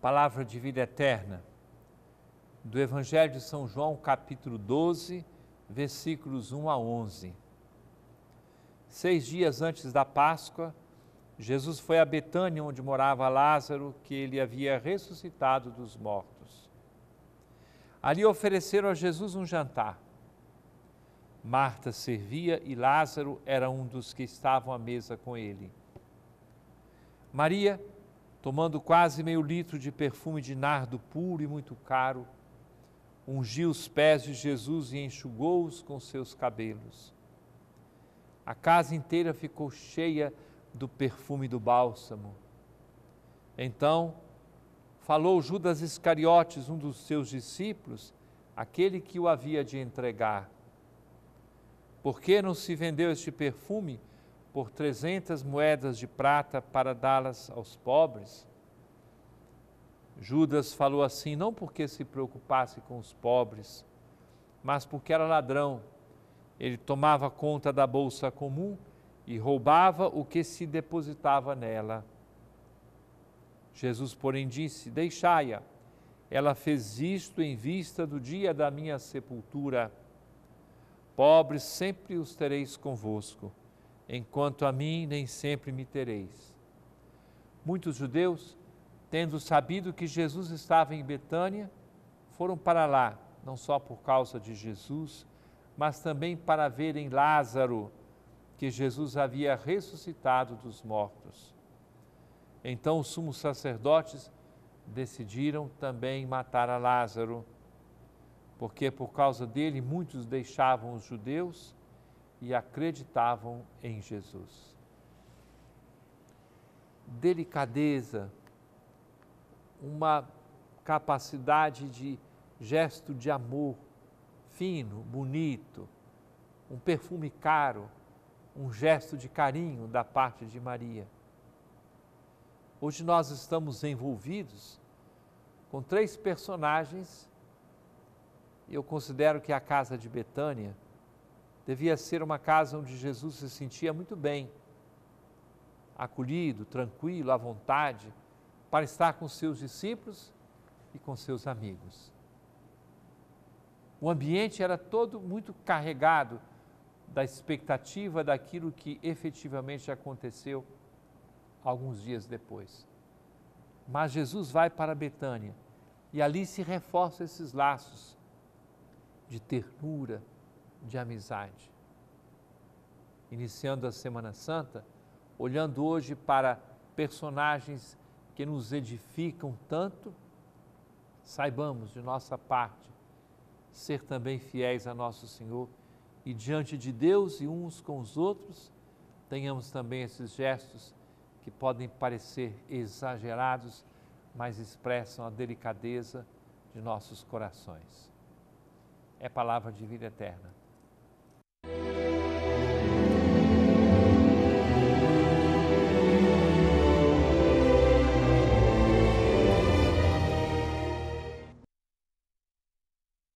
palavra de vida eterna, do Evangelho de São João, capítulo 12, versículos 1 a 11. Seis dias antes da Páscoa, Jesus foi a Betânia, onde morava Lázaro, que ele havia ressuscitado dos mortos. Ali ofereceram a Jesus um jantar. Marta servia e Lázaro era um dos que estavam à mesa com ele. Maria tomando quase meio litro de perfume de nardo puro e muito caro, ungiu os pés de Jesus e enxugou-os com seus cabelos. A casa inteira ficou cheia do perfume do bálsamo. Então, falou Judas Iscariotes, um dos seus discípulos, aquele que o havia de entregar. Por que não se vendeu este perfume por 300 moedas de prata para dá-las aos pobres? Judas falou assim não porque se preocupasse com os pobres, mas porque era ladrão. Ele tomava conta da bolsa comum e roubava o que se depositava nela. Jesus, porém, disse: Deixai-a. Ela fez isto em vista do dia da minha sepultura. Pobres sempre os tereis convosco enquanto a mim nem sempre me tereis. Muitos judeus, tendo sabido que Jesus estava em Betânia, foram para lá, não só por causa de Jesus, mas também para verem Lázaro, que Jesus havia ressuscitado dos mortos. Então os sumos sacerdotes decidiram também matar a Lázaro, porque por causa dele muitos deixavam os judeus e acreditavam em Jesus. Delicadeza, uma capacidade de gesto de amor fino, bonito, um perfume caro, um gesto de carinho da parte de Maria. Hoje nós estamos envolvidos com três personagens. Eu considero que a casa de Betânia devia ser uma casa onde Jesus se sentia muito bem, acolhido, tranquilo, à vontade, para estar com seus discípulos e com seus amigos. O ambiente era todo muito carregado da expectativa daquilo que efetivamente aconteceu alguns dias depois. Mas Jesus vai para Betânia e ali se reforçam esses laços de ternura, de amizade. Iniciando a Semana Santa, olhando hoje para personagens que nos edificam tanto, saibamos de nossa parte ser também fiéis a nosso Senhor e diante de Deus e uns com os outros, tenhamos também esses gestos que podem parecer exagerados, mas expressam a delicadeza de nossos corações. É palavra de vida eterna.